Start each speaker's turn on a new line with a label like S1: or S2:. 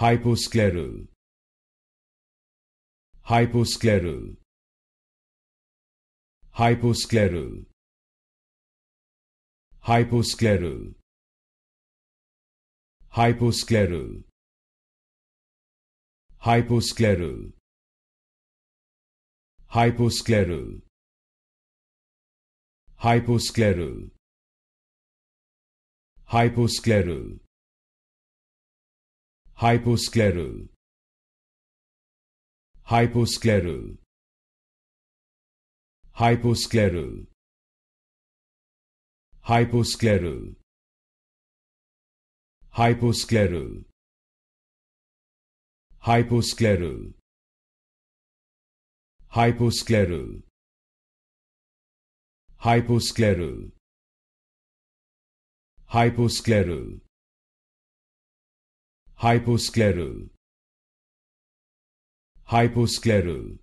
S1: hyposcleral hyposcleral hyposcleral hyposcleral hyposcleral hyposcleral hyposcleral hyposcleral hyposcleral hyposcleral hyposcleral hyposcleral hyposcleral hyposcleral hyposcleral hyposcleral hyposcleral hyposcleral hyposcleral hyposcleral